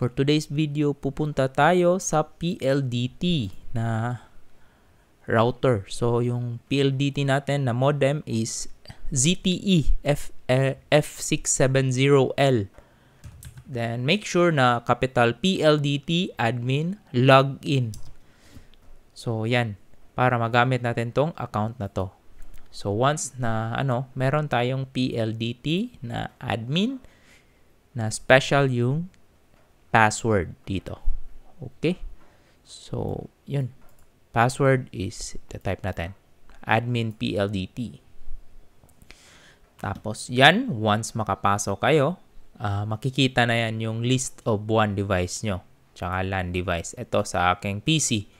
For today's video, pupunta tayo sa PLDT na router. So, yung PLDT natin na modem is ZTE F 670 eh, l Then, make sure na capital PLDT admin login. So, yan. Para magamit natin tong account na to. So, once na ano, meron tayong PLDT na admin na special yung password dito. Okay? So, yun. Password is, type natin, admin PLDT. Tapos, yan, once makapasok kayo, uh, makikita na yan yung list of one device nyo, tsaka LAN device. Ito sa aking PC,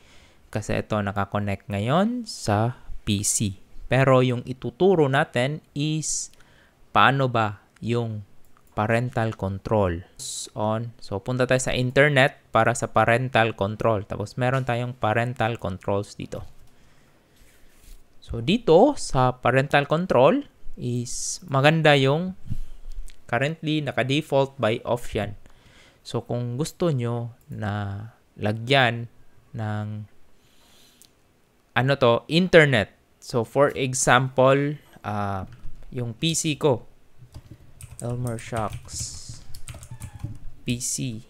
kasi ito nakakonect ngayon sa PC. Pero yung ituturo natin is paano ba yung parental control on. So, punta tayo sa internet para sa parental control. Tapos, meron tayong parental controls dito. So, dito sa parental control is maganda yung currently naka-default by off yan. So, kung gusto nyo na lagyan ng ano to, internet. So, for example, uh, yung PC ko, Elmer Shocks PC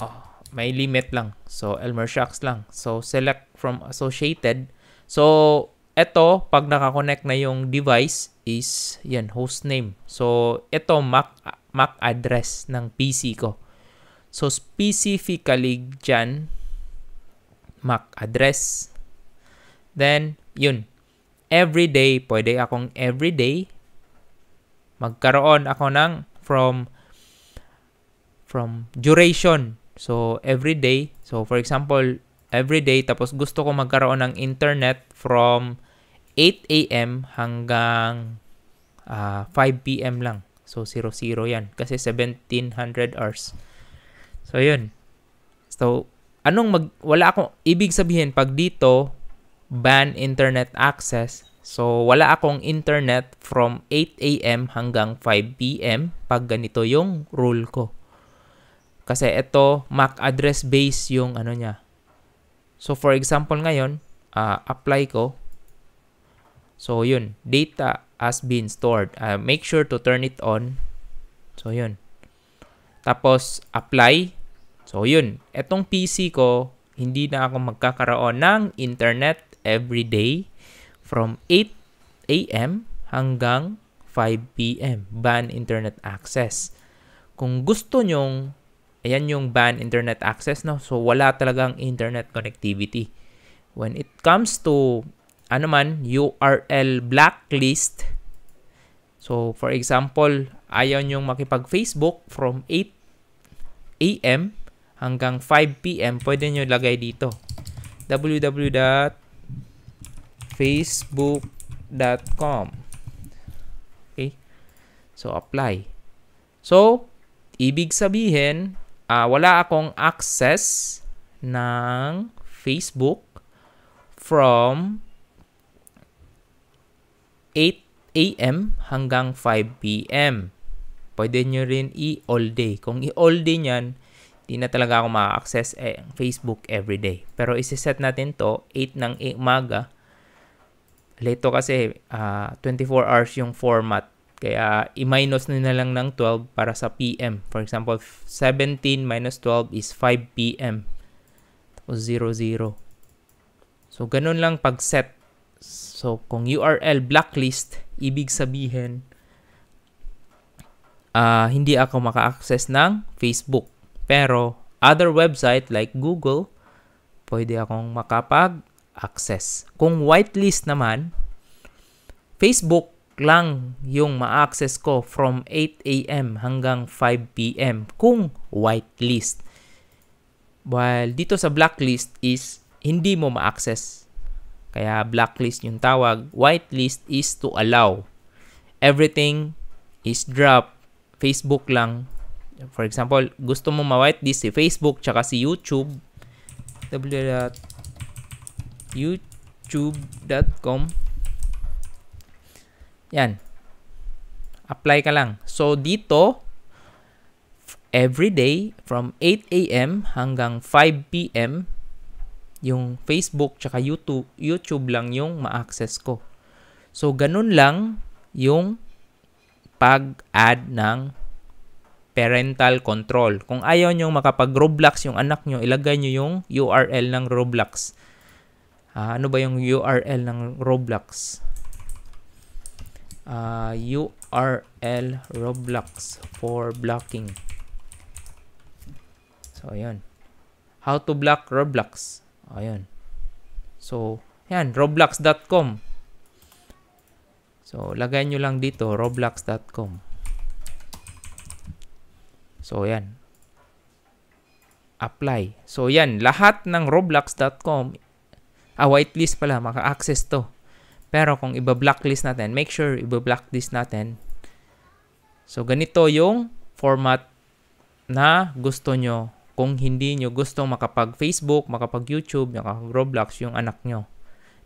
oh, ah, may limit lang so Elmer Shocks lang so select from associated so eto pag nakakonect na yung device is yan host name so eto MAC MAC address ng PC ko so specifically dyan MAC address then yun everyday, pwede akong everyday magkaroon ako ng from from duration. So everyday, so for example, everyday tapos gusto ko magkaroon ng internet from 8 AM hanggang uh, 5 PM lang. So 00 'yan kasi 1700 hours. So 'yun. So anong mag wala akong ibig sabihin pag dito ban internet access. So, wala akong internet from 8 a.m. hanggang 5 p.m. pag ganito yung rule ko. Kasi ito, MAC address base yung ano niya. So, for example ngayon, uh, apply ko. So, yun. Data has been stored. Uh, make sure to turn it on. So, yun. Tapos, apply. So, yun. Itong PC ko, hindi na ako magkakaroon ng internet every day from 8 a.m. hanggang 5 p.m. Ban internet access. Kung gusto nyong, ayan yung ban internet access, no? So, wala talagang internet connectivity. When it comes to, ano man, URL blacklist, so, for example, ayaw nyong makipag-Facebook from 8 a.m. hanggang 5 p.m., pwede nyo lagay dito. www facebook.com. Okay? So, apply. So, ibig sabihin, uh, wala akong access ng Facebook from 8 a.m. hanggang 5 p.m. Pwede nyo rin i-all day. Kung i-all day niyan di na talaga ako maka-access eh, Facebook every day. Pero isiset natin to 8 ng e-, umaga Late kasi uh, ah, 24 hours yung format. Kaya i-minus na lang ng 12 para sa PM. For example, 17 minus 12 is 5 PM. Tapos 00. So, ganun lang pag-set. So, kung URL blacklist, ibig sabihin, uh, hindi ako maka-access ng Facebook. Pero, other website like Google, pwede akong makapag access. Kung whitelist naman, Facebook lang yung ma-access ko from 8 a.m. hanggang 5 p.m. kung whitelist. While dito sa blacklist is hindi mo ma-access. Kaya blacklist yung tawag. Whitelist is to allow. Everything is drop. Facebook lang. For example, gusto mo ma-whitelist si Facebook tsaka si YouTube. W youtube.com yan apply ka lang so dito every day from 8 a.m. hanggang 5 p.m. yung Facebook tsaka YouTube, YouTube lang yung ma-access ko. So, ganun lang yung pag-add ng parental control. Kung ayaw nyo makapag-Roblox yung anak nyo, ilagay nyo yung URL ng Roblox. Uh, ano ba yung URL ng Roblox? Uh, ah, URL Roblox for blocking. So, ayun. How to block Roblox. Ayun. So, ayan. Roblox.com. So, lagay nyo lang dito. Roblox.com. So, ayan. Apply. So, ayan. Lahat ng Roblox.com a whitelist pala, maka-access to. Pero kung iba-blacklist natin, make sure iba-blacklist natin. So, ganito yung format na gusto nyo kung hindi nyo gusto makapag-Facebook, makapag-YouTube, makapag-Roblox yung anak nyo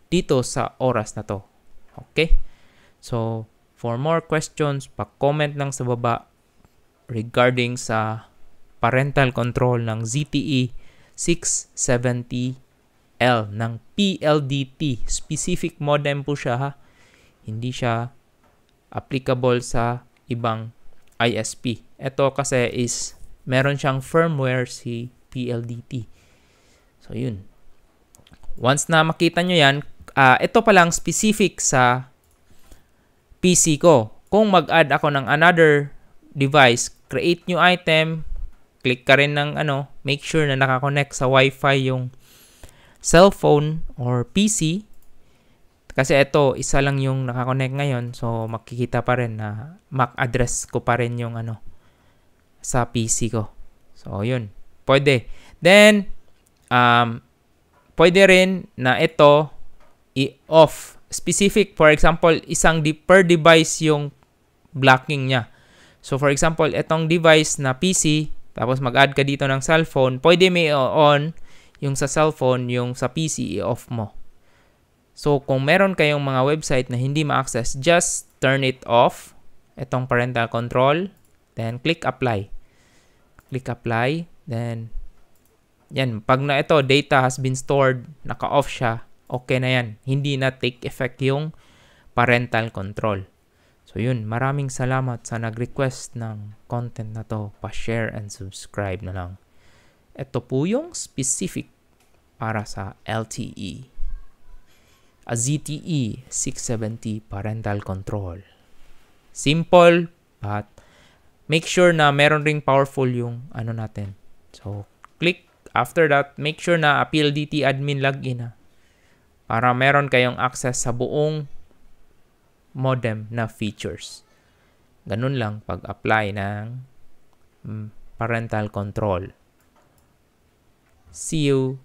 dito sa oras na to. Okay? So, for more questions, pa-comment lang sa baba regarding sa parental control ng ZTE 670 L ng PLDT. Specific modem po siya ha. Hindi siya applicable sa ibang ISP. Ito kasi is meron siyang firmware si PLDT. So yun. Once na makita nyo yan, uh, ito palang specific sa PC ko. Kung mag-add ako ng another device, create new item, click ka rin ng ano, make sure na nakakonect sa Wi-Fi yung cellphone or PC. Kasi ito, isa lang yung nakakonect ngayon. So, makikita pa rin na MAC address ko pa rin yung ano, sa PC ko. So, yun. Pwede. Then, um, pwede rin na ito i-off. Specific, for example, isang di- per device yung blocking niya. So, for example, itong device na PC, tapos mag-add ka dito ng cellphone, pwede may on yung sa cellphone, yung sa PC, i-off mo. So, kung meron kayong mga website na hindi ma-access, just turn it off. Itong parental control. Then, click apply. Click apply. Then, yan. Pag na ito, data has been stored, naka-off siya, okay na yan. Hindi na take effect yung parental control. So, yun. Maraming salamat sa nag-request ng content na to. Pa-share and subscribe na lang. Ito po yung specific para sa LTE. A ZTE 670 parental control. Simple but make sure na meron ring powerful yung ano natin. So click after that make sure na PLDT admin login na ah, para meron kayong access sa buong modem na features. Ganun lang pag-apply ng mm, parental control. See you.